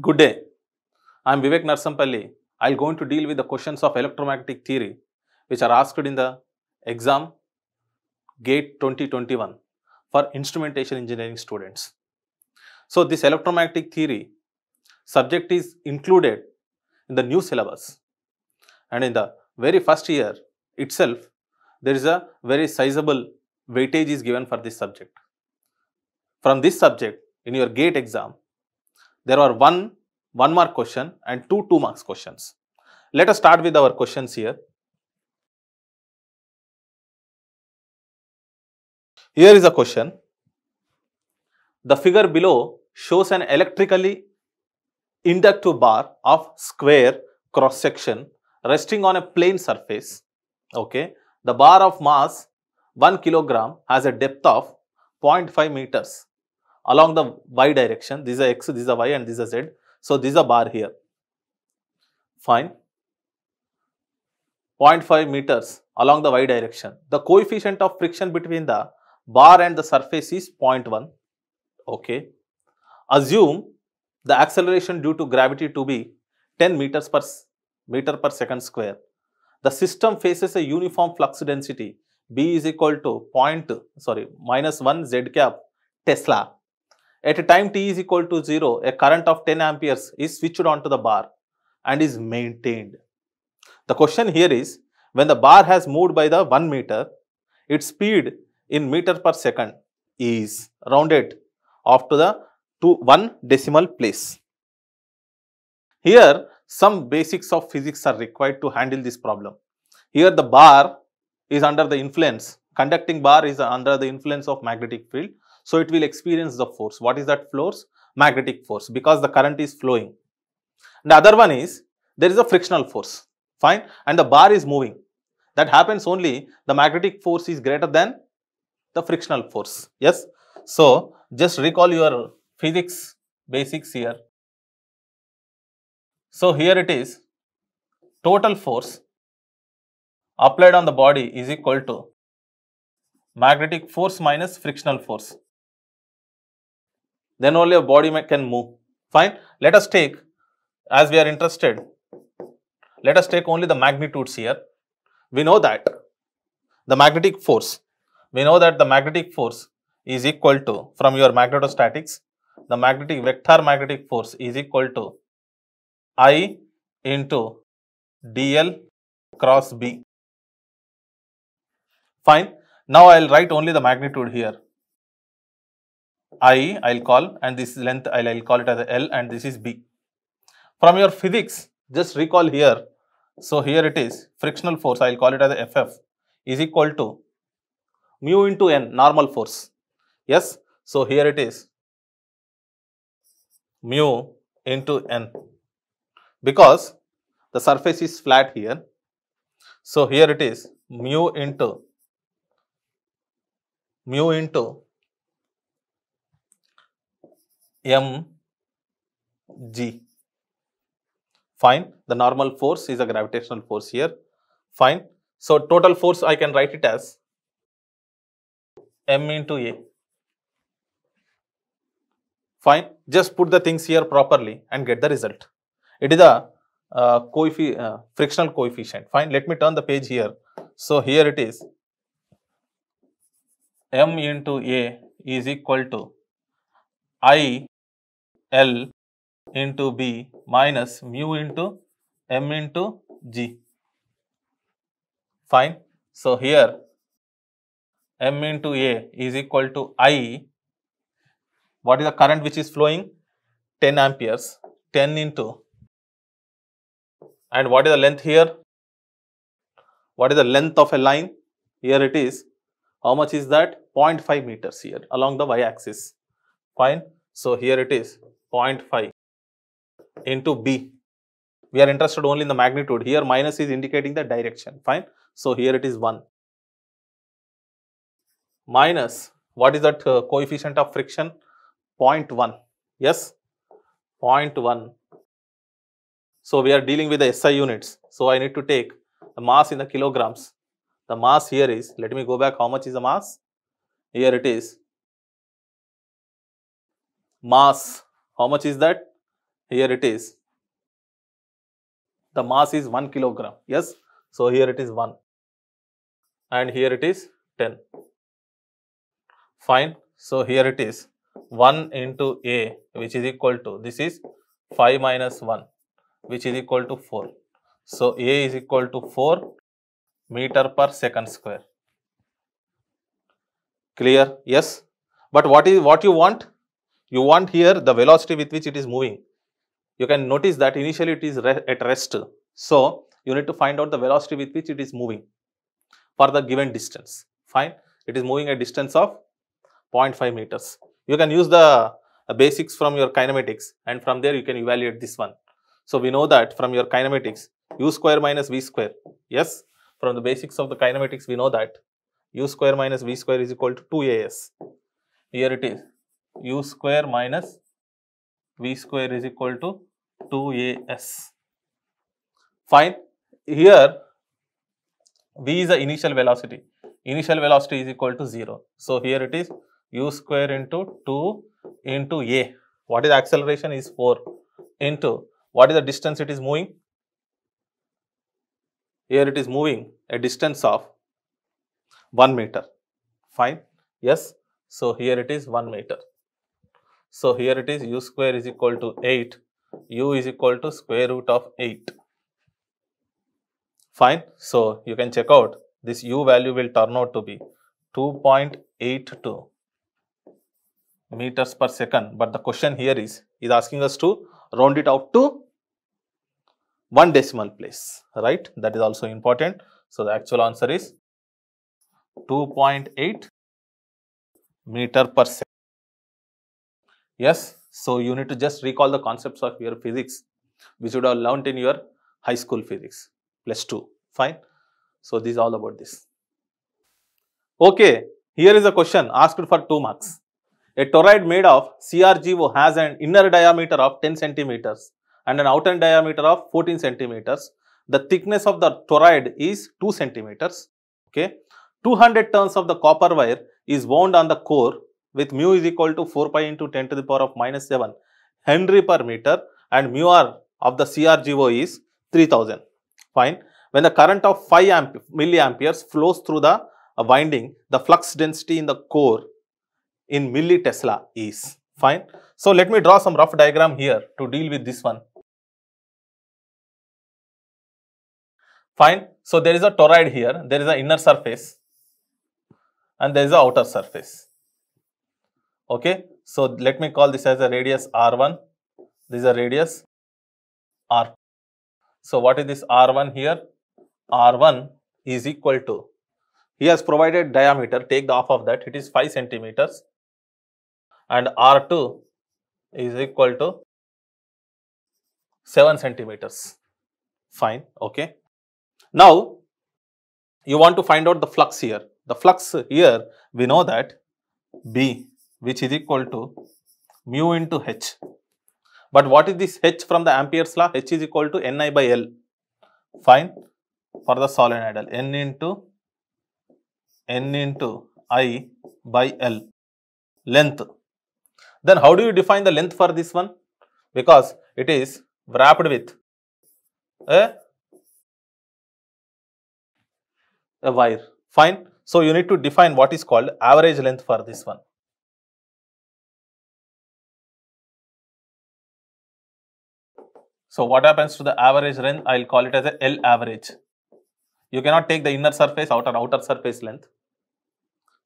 Good day. I am Vivek Narsampalli. I am going to deal with the questions of electromagnetic theory which are asked in the exam GATE 2021 for instrumentation engineering students. So, this electromagnetic theory subject is included in the new syllabus and in the very first year itself there is a very sizable weightage is given for this subject. From this subject in your GATE exam there are one one mark question and two two marks questions. Let us start with our questions here. Here is a question. The figure below shows an electrically inductive bar of square cross section resting on a plane surface. Okay. The bar of mass 1 kilogram has a depth of 0.5 meters along the y direction. This is x, this is y and this is z. So, this is a bar here. Fine. 0.5 meters along the y direction. The coefficient of friction between the bar and the surface is 0.1. Okay. Assume the acceleration due to gravity to be 10 meters per meter per second square. The system faces a uniform flux density B is equal to point sorry minus 1 z cap Tesla at a time t is equal to 0, a current of 10 amperes is switched onto the bar and is maintained. The question here is, when the bar has moved by the 1 meter, its speed in meter per second is rounded off to the to 1 decimal place. Here, some basics of physics are required to handle this problem. Here, the bar is under the influence, conducting bar is under the influence of magnetic field so it will experience the force. What is that force? Magnetic force because the current is flowing. And the other one is there is a frictional force. Fine. And the bar is moving. That happens only the magnetic force is greater than the frictional force. Yes. So just recall your physics basics here. So here it is total force applied on the body is equal to magnetic force minus frictional force then only a body can move. Fine. Let us take, as we are interested, let us take only the magnitudes here. We know that the magnetic force, we know that the magnetic force is equal to, from your magnetostatics, the magnetic vector magnetic force is equal to I into dl cross b. Fine. Now, I will write only the magnitude here. I I'll call and this length I'll, I'll call it as L and this is B. From your physics just recall here. So here it is frictional force I'll call it as FF is equal to mu into N normal force. Yes. So here it is mu into N because the surface is flat here. So here it is mu into mu into m g. Fine. The normal force is a gravitational force here. Fine. So, total force I can write it as m into a. Fine. Just put the things here properly and get the result. It is a uh, coefficient, uh, frictional coefficient. Fine. Let me turn the page here. So, here it is m into a is equal to i L into B minus mu into M into G. Fine. So, here M into A is equal to I. What is the current which is flowing? 10 amperes. 10 into and what is the length here? What is the length of a line? Here it is. How much is that? 0.5 meters here along the y axis. Fine. So, here it is 0.5 into B. We are interested only in the magnitude. Here minus is indicating the direction. Fine. So here it is 1. Minus, what is that uh, coefficient of friction? 0.1. Yes, 0.1. So we are dealing with the SI units. So I need to take the mass in the kilograms. The mass here is, let me go back, how much is the mass? Here it is. Mass how much is that? Here it is. The mass is 1 kilogram. Yes. So, here it is 1 and here it is 10. Fine. So, here it is 1 into A which is equal to this is 5 minus 1 which is equal to 4. So, A is equal to 4 meter per second square. Clear? Yes. But what is what you want? You want here the velocity with which it is moving. You can notice that initially it is re at rest. So, you need to find out the velocity with which it is moving for the given distance. Fine. It is moving a distance of 0.5 meters. You can use the uh, basics from your kinematics and from there you can evaluate this one. So, we know that from your kinematics u square minus v square. Yes, from the basics of the kinematics we know that u square minus v square is equal to 2as. Here it is u square minus v square is equal to 2as. Fine. Here, v is the initial velocity. Initial velocity is equal to 0. So, here it is u square into 2 into a. What is acceleration is 4 into what is the distance it is moving? Here it is moving a distance of 1 meter. Fine. Yes. So, here it is 1 meter. So, here it is u square is equal to 8, u is equal to square root of 8. Fine. So, you can check out this u value will turn out to be 2.82 meters per second. But the question here is, is asking us to round it out to one decimal place, right? That is also important. So, the actual answer is 2.8 meter per second. Yes, so you need to just recall the concepts of your physics, which would have learnt in your high school physics, plus 2, fine. So this is all about this. Okay, here is a question asked for 2 marks. A toroid made of CRGO has an inner diameter of 10 centimeters and an outer diameter of 14 centimeters. The thickness of the toroid is 2 centimeters. Okay. 200 turns of the copper wire is wound on the core with mu is equal to 4 pi into 10 to the power of minus 7 Henry per meter and mu r of the CRGO is 3000. Fine. When the current of 5 amp milliamperes flows through the uh, winding, the flux density in the core in milli Tesla is. Fine. So, let me draw some rough diagram here to deal with this one. Fine. So, there is a toroid here, there is an inner surface and there is an outer surface okay so let me call this as a radius r1 this is a radius r so what is this r1 here r1 is equal to he has provided diameter take the off of that it is 5 centimeters and r2 is equal to 7 centimeters fine okay now you want to find out the flux here the flux here we know that b which is equal to mu into H. But what is this H from the Ampere's law? H is equal to Ni by L. Fine. For the solenoidal, N into N into I by L. Length. Then how do you define the length for this one? Because it is wrapped with a, a wire. Fine. So you need to define what is called average length for this one. So what happens to the average length? I'll call it as a L average. You cannot take the inner surface, outer, outer surface length.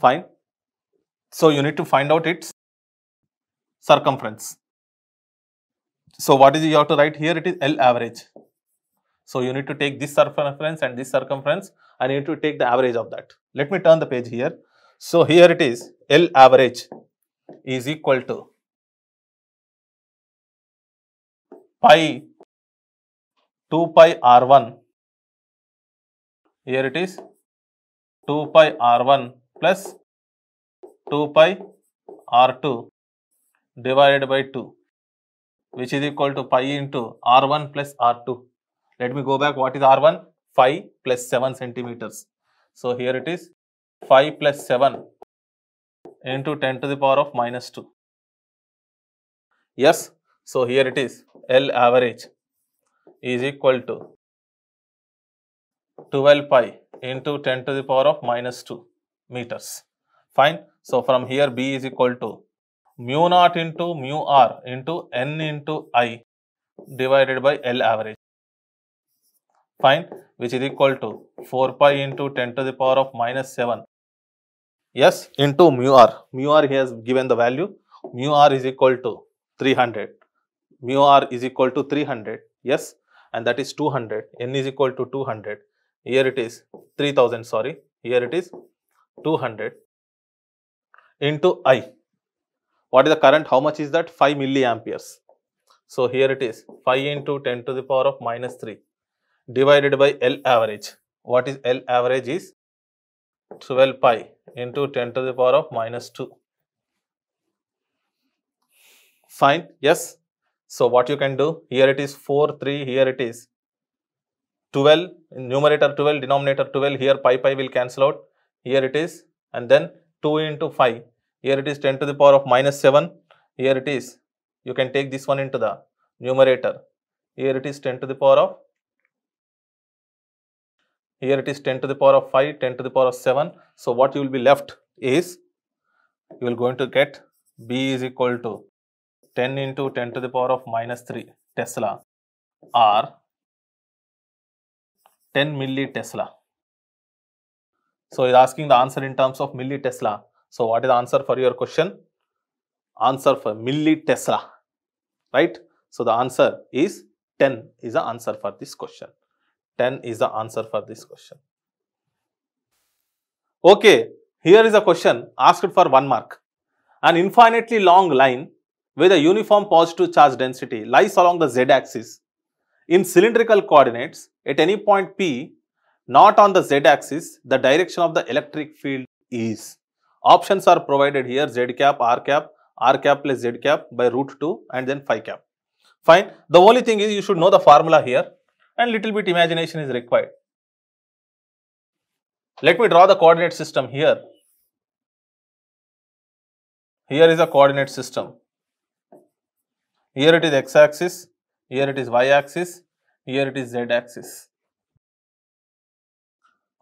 Fine. So you need to find out its circumference. So what is you have to write here? It is L average. So you need to take this circumference and this circumference and you need to take the average of that. Let me turn the page here. So here it is L average is equal to pi 2 pi r1 here it is 2 pi r1 plus 2 pi r2 divided by 2 which is equal to pi into r1 plus r2. Let me go back what is r1? 5 plus 7 centimeters. So, here it is 5 plus 7 into 10 to the power of minus 2. Yes, so here it is L average is equal to 12 pi into 10 to the power of minus 2 meters. Fine. So, from here B is equal to mu naught into mu r into n into i divided by L average. Fine. Which is equal to 4 pi into 10 to the power of minus 7. Yes, into mu r. Mu r he has given the value. Mu r is equal to 300. Mu r is equal to 300. Yes and that is 200 n is equal to 200 here it is 3000 sorry here it is 200 into i what is the current how much is that 5 milliamperes so here it is 5 into 10 to the power of minus 3 divided by l average what is l average is 12 pi into 10 to the power of minus 2 fine yes so what you can do, here it is 4, 3, here it is 12, numerator 12, denominator 12, here pi pi will cancel out, here it is and then 2 into 5, here it is 10 to the power of minus 7, here it is, you can take this one into the numerator, here it is 10 to the power of, here it is 10 to the power of 5, 10 to the power of 7. So what you will be left is, you will going to get b is equal to 10 into 10 to the power of minus 3 Tesla r, 10 milli Tesla. So it's asking the answer in terms of milli Tesla. So what is the answer for your question? Answer for milli Tesla, right? So the answer is 10 is the answer for this question. 10 is the answer for this question. Okay, here is a question asked for one mark. An infinitely long line with a uniform positive charge density lies along the z-axis in cylindrical coordinates at any point P not on the z-axis the direction of the electric field is. Options are provided here z cap, r cap, r cap plus z cap by root 2 and then phi cap. Fine. The only thing is you should know the formula here and little bit imagination is required. Let me draw the coordinate system here. Here is a coordinate system here it is x axis, here it is y axis, here it is z axis.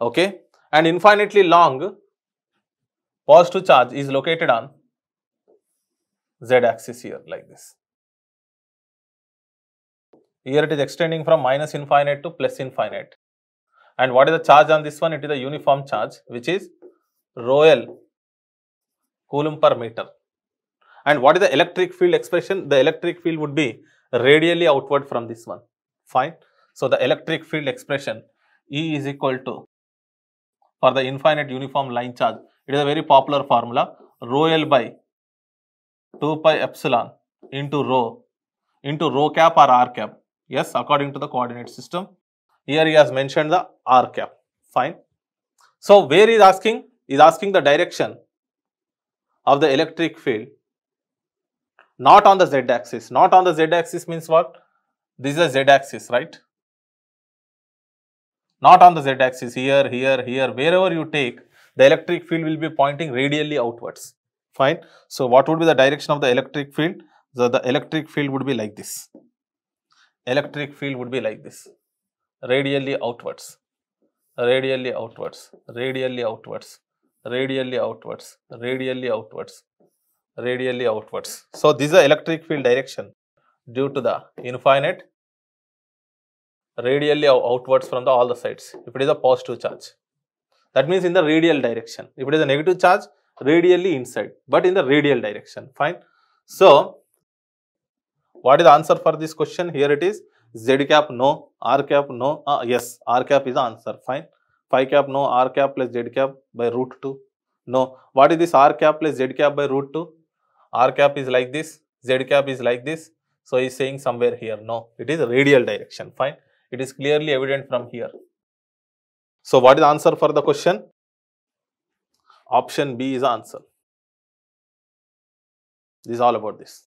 Okay. And infinitely long positive charge is located on z axis here like this. Here it is extending from minus infinite to plus infinite. And what is the charge on this one? It is a uniform charge which is rho L coulomb per meter. And what is the electric field expression? The electric field would be radially outward from this one. Fine. So, the electric field expression E is equal to for the infinite uniform line charge. It is a very popular formula rho L by 2 pi epsilon into rho into rho cap or r cap. Yes, according to the coordinate system. Here he has mentioned the r cap. Fine. So, where is asking? Is asking the direction of the electric field not on the z axis. Not on the z axis means what? This is the z axis, right? Not on the z axis, here, here, here, wherever you take, the electric field will be pointing radially outwards, fine. So, what would be the direction of the electric field? So, the electric field would be like this. Electric field would be like this, radially outwards, radially outwards, radially outwards, radially outwards, radially outwards, radially outwards. So, this is the electric field direction due to the infinite radially outwards from the all the sides if it is a positive charge. That means in the radial direction. If it is a negative charge, radially inside, but in the radial direction. Fine. So, what is the answer for this question? Here it is z cap no, r cap no, uh, yes, r cap is the answer. Fine. Phi cap no, r cap plus z cap by root 2. No. What is this r cap plus z cap by root 2? r cap is like this, z cap is like this. So, he is saying somewhere here, no, it is radial direction, fine. It is clearly evident from here. So, what is answer for the question? Option B is answer. This is all about this.